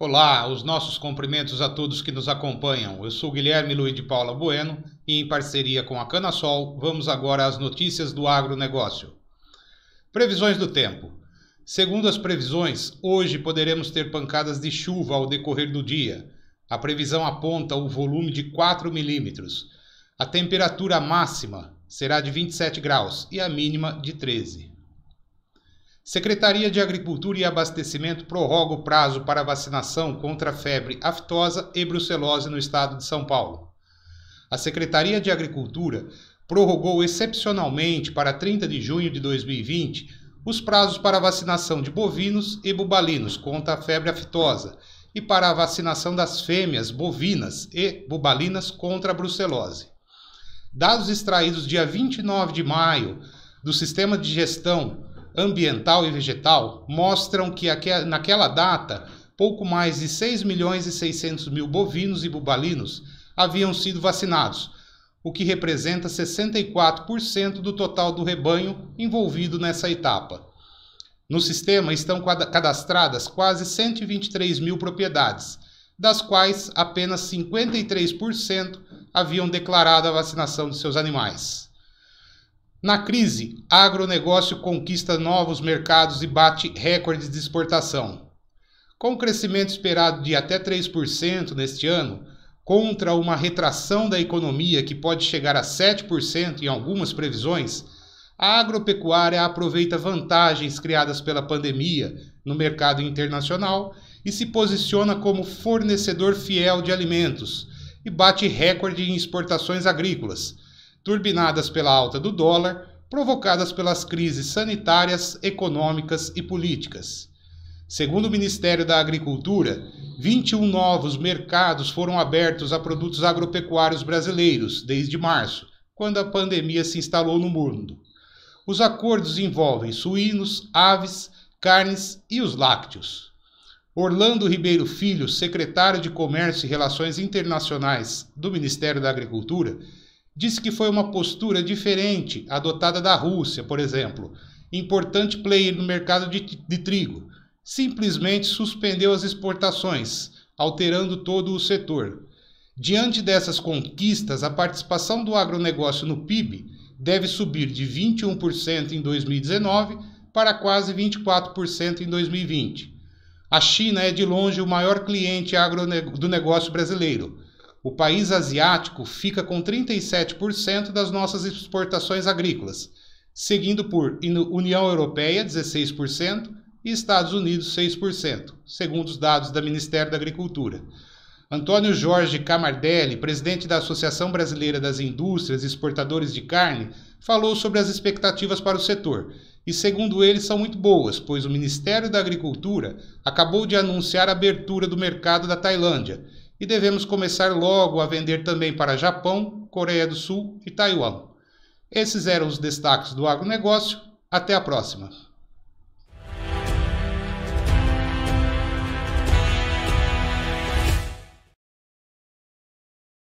Olá, os nossos cumprimentos a todos que nos acompanham. Eu sou Guilherme Luiz de Paula Bueno e, em parceria com a Canasol, vamos agora às notícias do agronegócio. Previsões do tempo. Segundo as previsões, hoje poderemos ter pancadas de chuva ao decorrer do dia. A previsão aponta o volume de 4 milímetros. A temperatura máxima será de 27 graus e a mínima de 13. Secretaria de Agricultura e Abastecimento prorroga o prazo para vacinação contra febre aftosa e brucelose no estado de São Paulo. A Secretaria de Agricultura prorrogou excepcionalmente para 30 de junho de 2020 os prazos para vacinação de bovinos e bubalinos contra a febre aftosa e para a vacinação das fêmeas bovinas e bubalinas contra a brucelose. Dados extraídos dia 29 de maio do Sistema de Gestão ambiental e vegetal mostram que naquela data pouco mais de 6 milhões e 600 mil bovinos e bubalinos haviam sido vacinados, o que representa 64% do total do rebanho envolvido nessa etapa. No sistema estão cadastradas quase 123 mil propriedades, das quais apenas 53% haviam declarado a vacinação de seus animais. Na crise, agronegócio conquista novos mercados e bate recordes de exportação. Com um crescimento esperado de até 3% neste ano, contra uma retração da economia que pode chegar a 7% em algumas previsões, a agropecuária aproveita vantagens criadas pela pandemia no mercado internacional e se posiciona como fornecedor fiel de alimentos e bate recorde em exportações agrícolas turbinadas pela alta do dólar, provocadas pelas crises sanitárias, econômicas e políticas. Segundo o Ministério da Agricultura, 21 novos mercados foram abertos a produtos agropecuários brasileiros desde março, quando a pandemia se instalou no mundo. Os acordos envolvem suínos, aves, carnes e os lácteos. Orlando Ribeiro Filho, secretário de Comércio e Relações Internacionais do Ministério da Agricultura, disse que foi uma postura diferente adotada da Rússia, por exemplo, importante player no mercado de, de trigo, simplesmente suspendeu as exportações, alterando todo o setor. Diante dessas conquistas, a participação do agronegócio no PIB deve subir de 21% em 2019 para quase 24% em 2020. A China é de longe o maior cliente do negócio brasileiro, o país asiático fica com 37% das nossas exportações agrícolas, seguido por União Europeia, 16%, e Estados Unidos, 6%, segundo os dados do Ministério da Agricultura. Antônio Jorge Camardelli, presidente da Associação Brasileira das Indústrias Exportadores de Carne, falou sobre as expectativas para o setor, e segundo ele são muito boas, pois o Ministério da Agricultura acabou de anunciar a abertura do mercado da Tailândia e devemos começar logo a vender também para Japão, Coreia do Sul e Taiwan. Esses eram os destaques do agronegócio. Até a próxima!